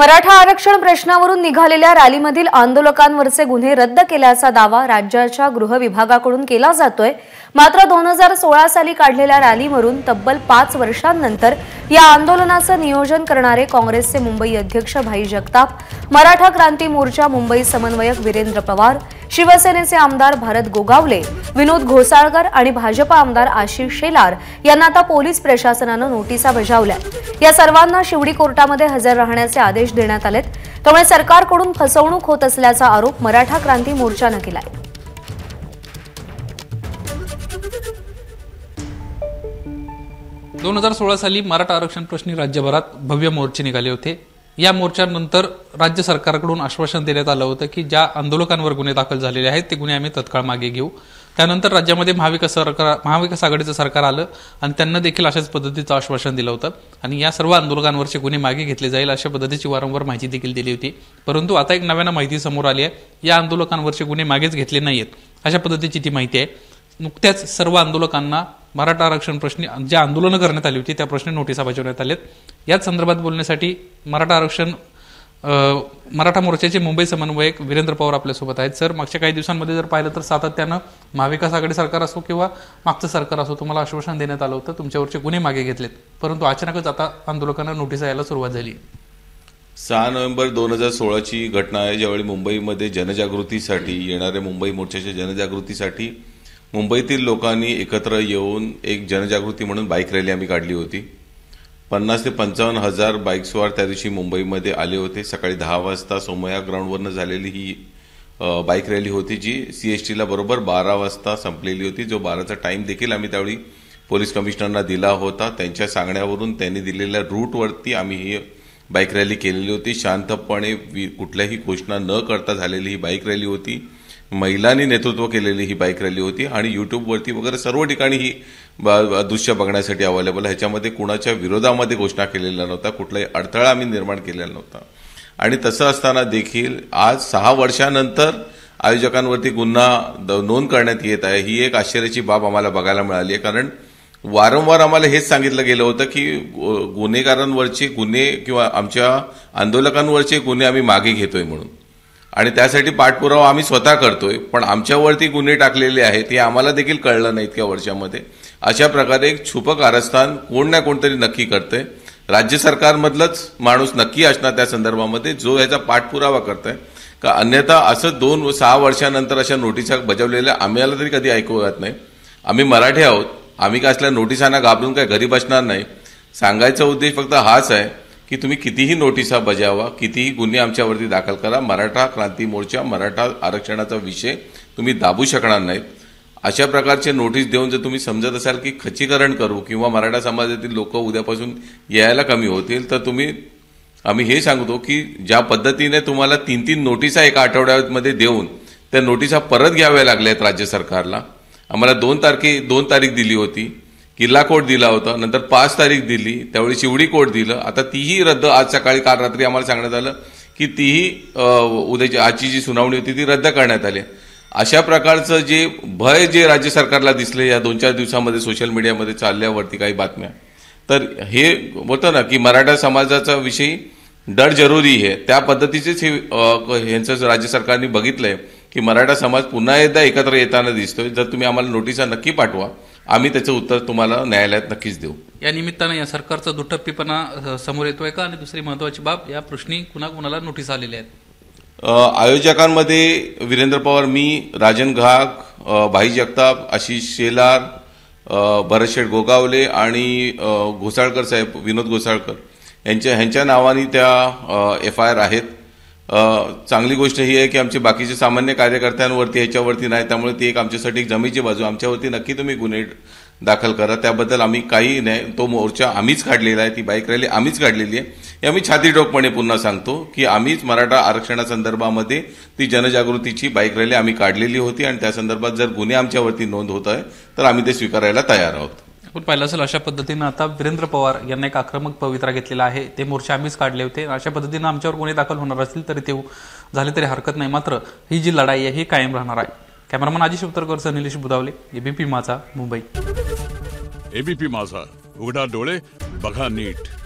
मराठा आरक्षण प्रश्नावरून निघालेल्या रॅलीमधील आंदोलकांवरचे गुन्हे रद्द केल्याचा दावा राज्याच्या गृह विभागाकडून केला जातोय मात्र दोन हजार सोळा साली काढलेल्या रॅलीवरून तब्बल पाच वर्षांनंतर या आंदोलनाचं नियोजन करणारे काँग्रेसचे मुंबई अध्यक्ष भाई जगताप मराठा क्रांती मोर्चा मुंबई समन्वयक वीरेंद्र पवार शिवसेनेचे आमदार भारत गोगावले विनोद घोसाळकर आणि भाजपा आमदार आशिष शेलार यांना आता पोलीस प्रशासनानं नोटिसा बजावल्या या सर्वांना शिवडी कोर्टामध्ये हजर राहण्याचे आदेश देण्यात आलेत त्यामुळे सरकारकडून फसवणूक होत असल्याचा आरोप मराठा क्रांती मोर्चानं केलाय दोन हजार सोळा साली मराठा आरक्षण प्रश्नी राज्यभरात भव्य मोर्चे निघाले होते या मोर्चानंतर राज्य सरकारकडून आश्वासन देण्यात आलं होतं की ज्या आंदोलकांवर गुन्हे दाखल झालेले आहेत ते गुन्हे आम्ही तत्काळ मागे घेऊ त्यानंतर राज्यामध्ये महाविकास सरकार महाविकास आघाडीचं सरकार आलं आणि त्यांना देखील अशाच पद्धतीचं आश्वासन दिलं होतं आणि या सर्व आंदोलकांवरचे गुन्हे मागे घेतले जाईल अशा पद्धतीची वारंवार माहिती देखील दिली होती परंतु आता एक नव्यानं माहिती समोर आली आहे या आंदोलकांवरचे गुन्हे मागेच घेतले नाहीत अशा पद्धतीची ती माहिती आहे नुकत्याच सर्व आंदोलकांना मराठा आरक्षण प्रश्नी जे आंदोलनं करण्यात आली होती त्या प्रश्नी नोटिसा बजावण्यात आल्या याच संदर्भात बोलण्यासाठी मराठा आरक्षण मराठा मोर्चाचे मुंबई समन्वयक वीरेंद्र पवार आपल्यासोबत आहेत सर मागच्या काही दिवसांमध्ये जर पाहिलं तर सातत्यानं महाविकास आघाडी सरकार असो किंवा मागचं सरकार असो तुम्हाला आश्वासन देण्यात आलं होतं तुमच्यावरचे गुन्हे मागे घेतलेत परंतु अचानकच आता आंदोलकांना नोटीस यायला सुरुवात झाली सहा नोव्हेंबर दोन हजार सोळाची घटना आहे ज्यावेळी मुंबईमध्ये जनजागृतीसाठी येणाऱ्या मुंबई मोर्चाच्या जनजागृतीसाठी मुंबईतील लोकांनी एकत्र येऊन एक जनजागृती म्हणून बाईक रॅली आम्ही काढली होती पन्नास ते पंचावन्न हजार बाईकस्वार त्या दिवशी मुंबईमध्ये आले होते सकाळी दहा वाजता सोमया ग्राउंडवरनं झालेली ही बाईक रॅली होती जी सी एस टीला बरोबर बारा वाजता संपलेली होती जो बाराचा टाईम देखील आम्ही त्यावेळी पोलीस कमिशनरना दिला होता त्यांच्या सांगण्यावरून त्यांनी दिलेल्या रूटवरती आम्ही ही बाईक रॅली केलेली होती शांतपणे कुठल्याही घोषणा न करता झालेली ही बाईक रॅली होती महिलांनी नेतृत्व केलेली ही बाईक रॅली होती आणि यूट्यूबवरती वगैरे सर्व ठिकाणी ही दृश्य बघण्यासाठी अवेलेबल ह्याच्यामध्ये कुणाच्या विरोधामध्ये घोषणा केलेला नव्हता कुठलाही अडथळा आम्ही निर्माण केलेला नव्हता आणि तसं असताना देखील आज सहा वर्षानंतर आयोजकांवरती गुन्हा नोंद करण्यात येत आहे ही एक आश्चर्याची बाब आम्हाला बघायला मिळाली आहे कारण वारंवार आम्हाला हेच सांगितलं गेलं होतं की गुन्हेगारांवरचे गुन्हे किंवा आमच्या आंदोलकांवरचे गुन्हे आम्ही मागे घेतोय म्हणून आणि त्यासाठी पाठपुरावा आम्ही स्वतः करतोय पण आमच्यावरती गुन्हे टाकलेले आहेत हे आम्हाला देखील कळलं नाही इतक्या वर्षामध्ये अशा प्रकारे एक छुप कारस्थान कोण ना कोणतरी नक्की करते राज्य सरकारमधलंच माणूस नक्की असणार त्या संदर्भामध्ये जो याचा पाठपुरावा करत आहे का अन्यथा असं दोन सहा वर्षानंतर अशा नोटिसा बजावलेल्या आम्हाला तरी कधी ऐकू येत नाही आम्ही मराठी आहोत आम्ही का असल्या नोटिसांना घाबरून काय घरी बसणार नाही सांगायचा उद्देश फक्त हाच आहे की तुम्ही कितीही नोटिसा बजावा कितीही गुन्हे आमच्यावरती दाखल करा मराठा क्रांती मोर्चा मराठा आरक्षणाचा विषय तुम्ही दाबू शकणार नाहीत अशा प्रकारचे नोटीस देऊन जर तुम्ही समजत असाल की खचीकरण करू किंवा मराठा समाजातील लोक उद्यापासून यायला कमी होतील तर तुम्ही आम्ही हे सांगतो की ज्या पद्धतीने तुम्हाला तीन तीन नोटिसा एका आठवड्यामध्ये देऊन त्या नोटिसा परत घ्याव्या लागल्या आहेत राज्य सरकारला आम्हाला दोन तारखे दोन तारीख दिली होती किल्ला कोर्ट दिला होता नंतर पाच तारीख दिली त्यावेळी शिवडी कोर्ट दिलं आता तीही रद्द आज सकाळी काल रात्री आम्हाला सांगण्यात आलं की तीही उद्याची आजची जी सुनावणी होती ती रद्द करण्यात आली अशा प्रकारचं जे भय जे राज्य सरकारला दिसले या दोन चार दिवसामध्ये सोशल मीडियामध्ये चालल्यावरती काही बातम्या तर हे होतं ना की मराठा समाजाचा विषयी डर जरुरी आहे त्या पद्धतीचेच हे यांचं राज्य सरकारने बघितलं आहे की मराठा समाज पुन्हा एकदा एकत्र येताना दिसतोय जर तुम्ही आम्हाला नोटिसा नक्की पाठवा आम्ही त्याचं उत्तर तुम्हाला न्यायालयात नक्कीच देऊ या निमित्तानं या सरकारचा दुटप्पीपणा समोर येतोय का आणि दुसरी महत्वाची बाब या प्रश्नी कुणाकुणाला नोटीस आलेल्या आहेत आयोजकांमध्ये वीरेंद्र पवार मी राजन घाक भाई जगताप आशिष शेलार भरतशेठ गोगावले आणि घोसाळकर साहेब विनोद घोसाळकर यांच्या ह्यांच्या नावाने त्या एफ आय आर आहेत चांगली गोष्ट ही आहे की आमचे बाकीचे सामान्य कार्यकर्त्यांवरती ह्याच्यावरती नाही त्यामुळे ती एक आमच्यासाठी जमीची बाजू आमच्यावरती नक्की तुम्ही गुन्हे दाखल करा त्याबद्दल आम्ही काही नाही तो मोर्चा आम्हीच काढलेला आहे ती बाईक रॅली आम्हीच काढलेली आहे हे आम्ही छातीटोकपणे पुन्हा सांगतो की आम्हीच मराठा आरक्षणासंदर्भामध्ये ती जनजागृतीची बाईक रॅली आम्ही काढलेली होती आणि त्या संदर्भात जर गुन्हे आमच्यावरती नोंद होत आहे तर आम्ही ते स्वीकारायला तयार आहोत आपण पाहिलं असेल अशा पद्धतीनं आता वीरेंद्र पवार यांना एक आक्रमक पवित्रा घेतलेला आहे ते मोर्चे आम्हीच काढले होते अशा पद्धतीनं आमच्यावर कोणी दाखल होणार असतील तरी ते झाले तरी हरकत नाही मात्र ही जी लढाई आहे ही कायम राहणार आहे कॅमेरामॅन आजी उत्तरकर निलेश बुदावले एबीपी माझा मुंबई एबीपी माझा उघडा डोळे बघा नीट